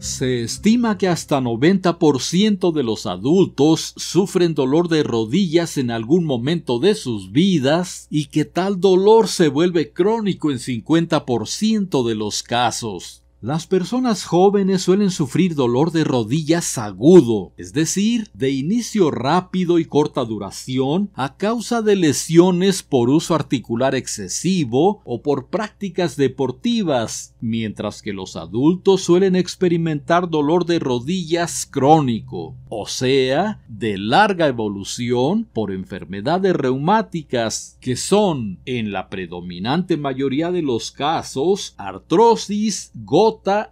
Se estima que hasta 90% de los adultos sufren dolor de rodillas en algún momento de sus vidas y que tal dolor se vuelve crónico en 50% de los casos. Las personas jóvenes suelen sufrir dolor de rodillas agudo, es decir, de inicio rápido y corta duración a causa de lesiones por uso articular excesivo o por prácticas deportivas, mientras que los adultos suelen experimentar dolor de rodillas crónico, o sea, de larga evolución por enfermedades reumáticas, que son, en la predominante mayoría de los casos, artrosis,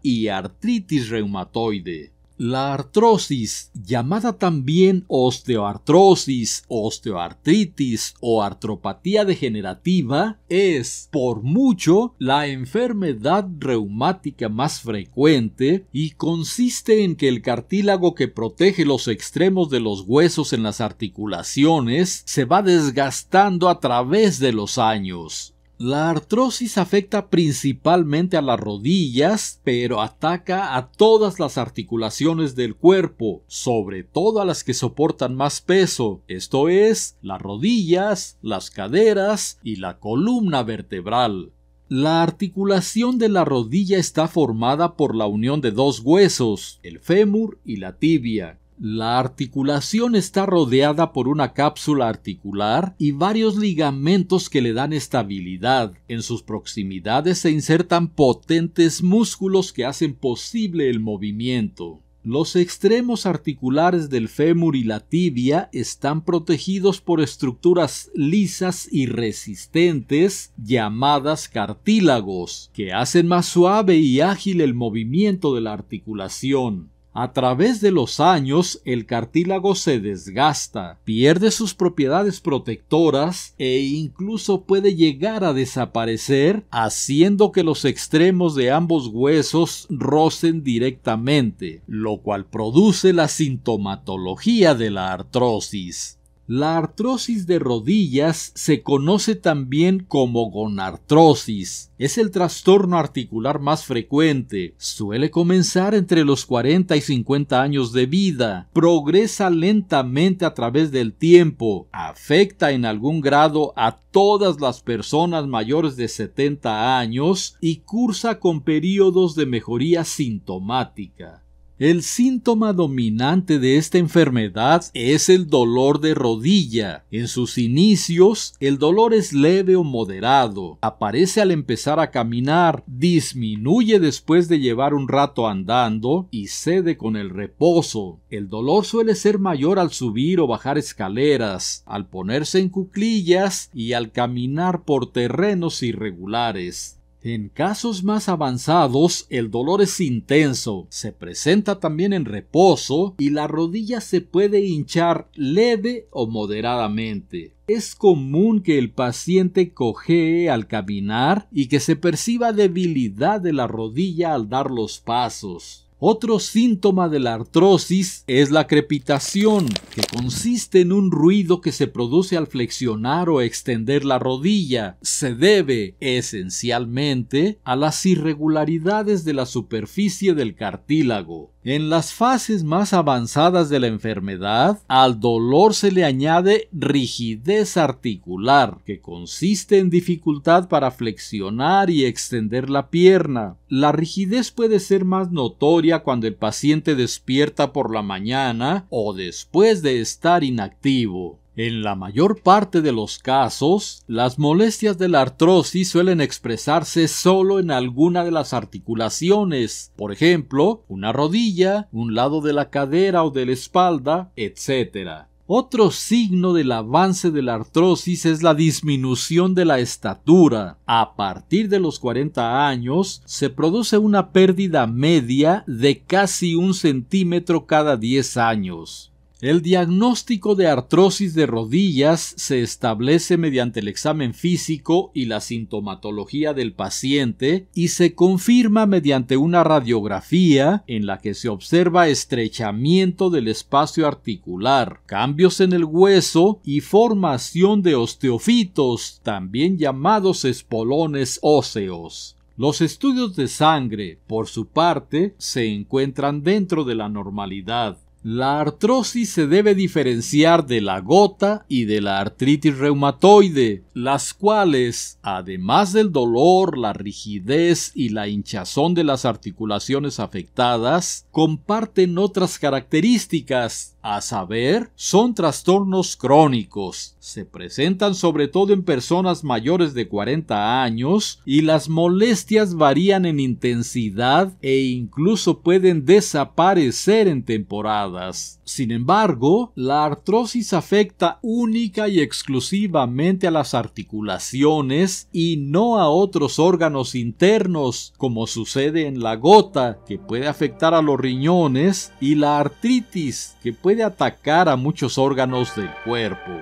y artritis reumatoide. La artrosis, llamada también osteoartrosis, osteoartritis o artropatía degenerativa, es, por mucho, la enfermedad reumática más frecuente y consiste en que el cartílago que protege los extremos de los huesos en las articulaciones se va desgastando a través de los años. La artrosis afecta principalmente a las rodillas, pero ataca a todas las articulaciones del cuerpo, sobre todo a las que soportan más peso, esto es, las rodillas, las caderas y la columna vertebral. La articulación de la rodilla está formada por la unión de dos huesos, el fémur y la tibia, la articulación está rodeada por una cápsula articular y varios ligamentos que le dan estabilidad. En sus proximidades se insertan potentes músculos que hacen posible el movimiento. Los extremos articulares del fémur y la tibia están protegidos por estructuras lisas y resistentes llamadas cartílagos, que hacen más suave y ágil el movimiento de la articulación. A través de los años el cartílago se desgasta, pierde sus propiedades protectoras e incluso puede llegar a desaparecer haciendo que los extremos de ambos huesos rocen directamente, lo cual produce la sintomatología de la artrosis. La artrosis de rodillas se conoce también como gonartrosis. Es el trastorno articular más frecuente. Suele comenzar entre los 40 y 50 años de vida. Progresa lentamente a través del tiempo. Afecta en algún grado a todas las personas mayores de 70 años y cursa con periodos de mejoría sintomática. El síntoma dominante de esta enfermedad es el dolor de rodilla. En sus inicios, el dolor es leve o moderado. Aparece al empezar a caminar, disminuye después de llevar un rato andando y cede con el reposo. El dolor suele ser mayor al subir o bajar escaleras, al ponerse en cuclillas y al caminar por terrenos irregulares. En casos más avanzados, el dolor es intenso, se presenta también en reposo y la rodilla se puede hinchar leve o moderadamente. Es común que el paciente cojee al caminar y que se perciba debilidad de la rodilla al dar los pasos. Otro síntoma de la artrosis es la crepitación, que consiste en un ruido que se produce al flexionar o extender la rodilla. Se debe, esencialmente, a las irregularidades de la superficie del cartílago. En las fases más avanzadas de la enfermedad, al dolor se le añade rigidez articular, que consiste en dificultad para flexionar y extender la pierna. La rigidez puede ser más notoria cuando el paciente despierta por la mañana o después de estar inactivo. En la mayor parte de los casos, las molestias de la artrosis suelen expresarse solo en alguna de las articulaciones, por ejemplo, una rodilla, un lado de la cadera o de la espalda, etc. Otro signo del avance de la artrosis es la disminución de la estatura. A partir de los 40 años se produce una pérdida media de casi un centímetro cada 10 años. El diagnóstico de artrosis de rodillas se establece mediante el examen físico y la sintomatología del paciente y se confirma mediante una radiografía en la que se observa estrechamiento del espacio articular, cambios en el hueso y formación de osteofitos, también llamados espolones óseos. Los estudios de sangre, por su parte, se encuentran dentro de la normalidad. La artrosis se debe diferenciar de la gota y de la artritis reumatoide, las cuales, además del dolor, la rigidez y la hinchazón de las articulaciones afectadas, comparten otras características a saber, son trastornos crónicos. Se presentan sobre todo en personas mayores de 40 años y las molestias varían en intensidad e incluso pueden desaparecer en temporadas. Sin embargo, la artrosis afecta única y exclusivamente a las articulaciones y no a otros órganos internos, como sucede en la gota, que puede afectar a los riñones, y la artritis, que puede atacar a muchos órganos del cuerpo.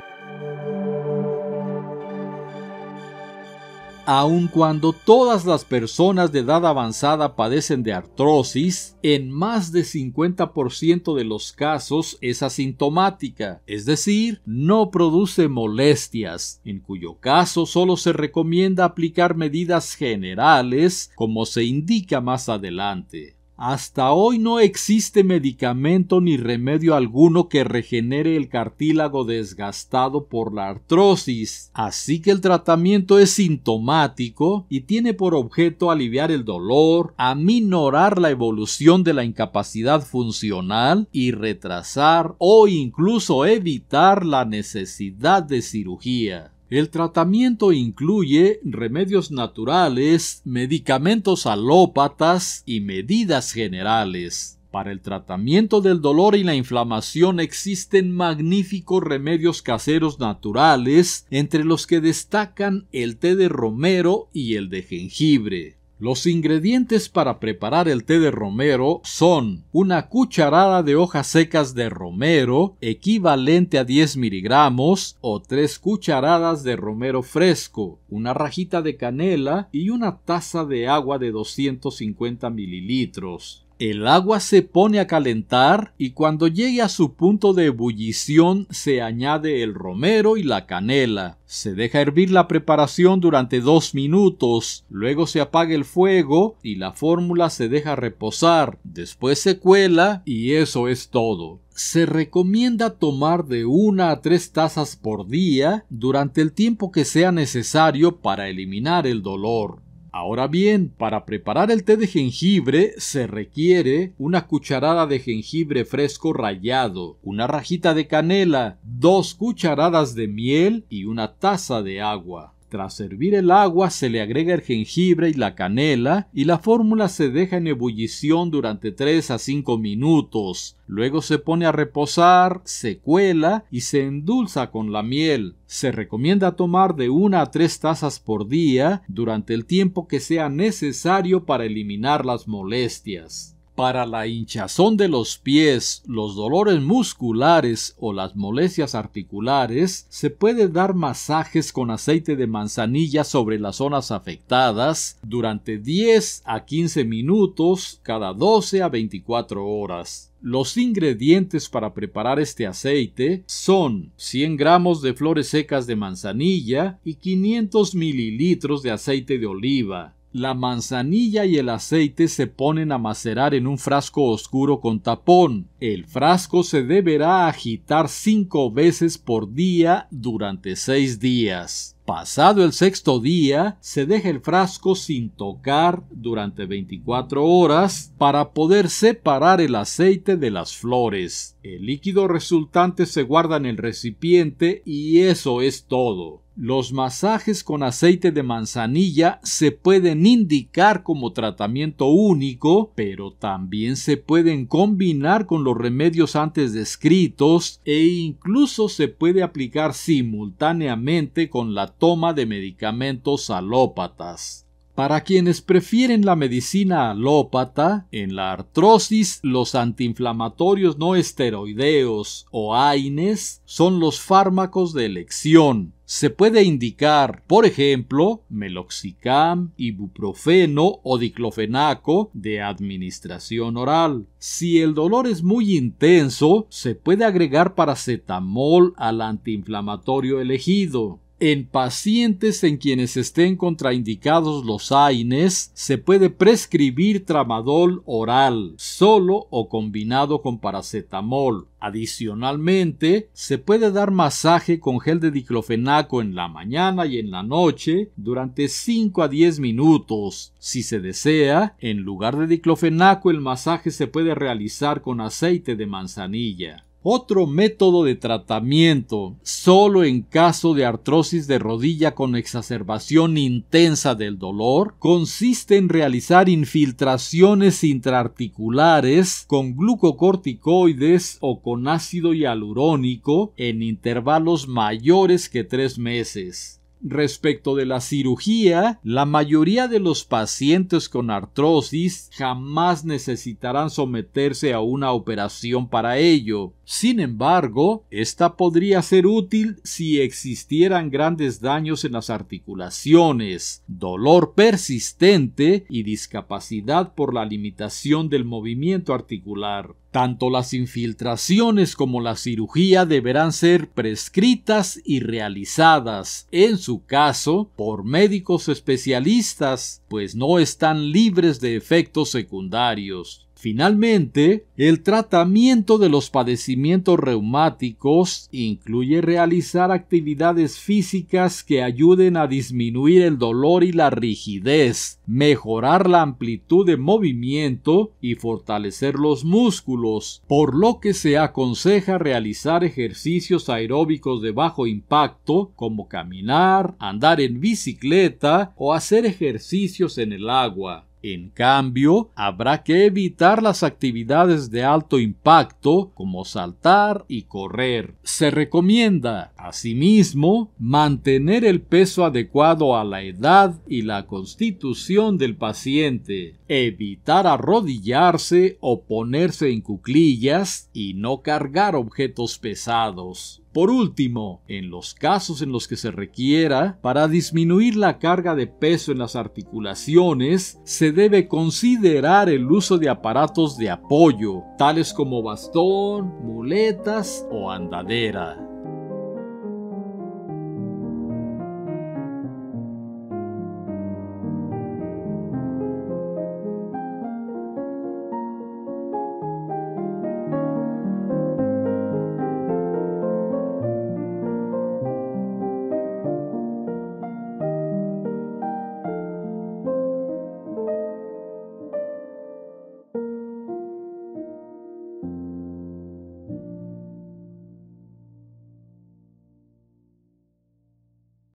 Aun cuando todas las personas de edad avanzada padecen de artrosis, en más de 50% de los casos es asintomática, es decir, no produce molestias, en cuyo caso solo se recomienda aplicar medidas generales como se indica más adelante. Hasta hoy no existe medicamento ni remedio alguno que regenere el cartílago desgastado por la artrosis, así que el tratamiento es sintomático y tiene por objeto aliviar el dolor, aminorar la evolución de la incapacidad funcional y retrasar o incluso evitar la necesidad de cirugía. El tratamiento incluye remedios naturales, medicamentos alópatas y medidas generales. Para el tratamiento del dolor y la inflamación existen magníficos remedios caseros naturales, entre los que destacan el té de romero y el de jengibre. Los ingredientes para preparar el té de romero son una cucharada de hojas secas de romero equivalente a 10 miligramos o 3 cucharadas de romero fresco, una rajita de canela y una taza de agua de 250 mililitros. El agua se pone a calentar y cuando llegue a su punto de ebullición se añade el romero y la canela. Se deja hervir la preparación durante dos minutos, luego se apaga el fuego y la fórmula se deja reposar, después se cuela y eso es todo se recomienda tomar de una a tres tazas por día durante el tiempo que sea necesario para eliminar el dolor. Ahora bien, para preparar el té de jengibre se requiere una cucharada de jengibre fresco rallado, una rajita de canela, dos cucharadas de miel y una taza de agua. Tras servir el agua se le agrega el jengibre y la canela y la fórmula se deja en ebullición durante 3 a 5 minutos. Luego se pone a reposar, se cuela y se endulza con la miel. Se recomienda tomar de una a tres tazas por día durante el tiempo que sea necesario para eliminar las molestias. Para la hinchazón de los pies, los dolores musculares o las molestias articulares, se puede dar masajes con aceite de manzanilla sobre las zonas afectadas durante 10 a 15 minutos cada 12 a 24 horas. Los ingredientes para preparar este aceite son 100 gramos de flores secas de manzanilla y 500 mililitros de aceite de oliva la manzanilla y el aceite se ponen a macerar en un frasco oscuro con tapón. El frasco se deberá agitar cinco veces por día durante seis días. Pasado el sexto día, se deja el frasco sin tocar durante 24 horas para poder separar el aceite de las flores. El líquido resultante se guarda en el recipiente y eso es todo. Los masajes con aceite de manzanilla se pueden indicar como tratamiento único, pero también se pueden combinar con los remedios antes descritos e incluso se puede aplicar simultáneamente con la toma de medicamentos alópatas. Para quienes prefieren la medicina alópata, en la artrosis los antiinflamatorios no esteroideos o AINES son los fármacos de elección. Se puede indicar, por ejemplo, meloxicam, ibuprofeno o diclofenaco de administración oral. Si el dolor es muy intenso, se puede agregar paracetamol al antiinflamatorio elegido. En pacientes en quienes estén contraindicados los AINES se puede prescribir tramadol oral, solo o combinado con paracetamol. Adicionalmente, se puede dar masaje con gel de diclofenaco en la mañana y en la noche durante 5 a 10 minutos. Si se desea, en lugar de diclofenaco el masaje se puede realizar con aceite de manzanilla. Otro método de tratamiento, solo en caso de artrosis de rodilla con exacerbación intensa del dolor, consiste en realizar infiltraciones intraarticulares con glucocorticoides o con ácido hialurónico en intervalos mayores que tres meses. Respecto de la cirugía, la mayoría de los pacientes con artrosis jamás necesitarán someterse a una operación para ello. Sin embargo, esta podría ser útil si existieran grandes daños en las articulaciones, dolor persistente y discapacidad por la limitación del movimiento articular. Tanto las infiltraciones como la cirugía deberán ser prescritas y realizadas, en su caso, por médicos especialistas, pues no están libres de efectos secundarios. Finalmente, el tratamiento de los padecimientos reumáticos incluye realizar actividades físicas que ayuden a disminuir el dolor y la rigidez, mejorar la amplitud de movimiento y fortalecer los músculos, por lo que se aconseja realizar ejercicios aeróbicos de bajo impacto como caminar, andar en bicicleta o hacer ejercicios en el agua. En cambio, habrá que evitar las actividades de alto impacto como saltar y correr. Se recomienda, asimismo, mantener el peso adecuado a la edad y la constitución del paciente evitar arrodillarse o ponerse en cuclillas y no cargar objetos pesados. Por último, en los casos en los que se requiera, para disminuir la carga de peso en las articulaciones, se debe considerar el uso de aparatos de apoyo, tales como bastón, muletas o andadera.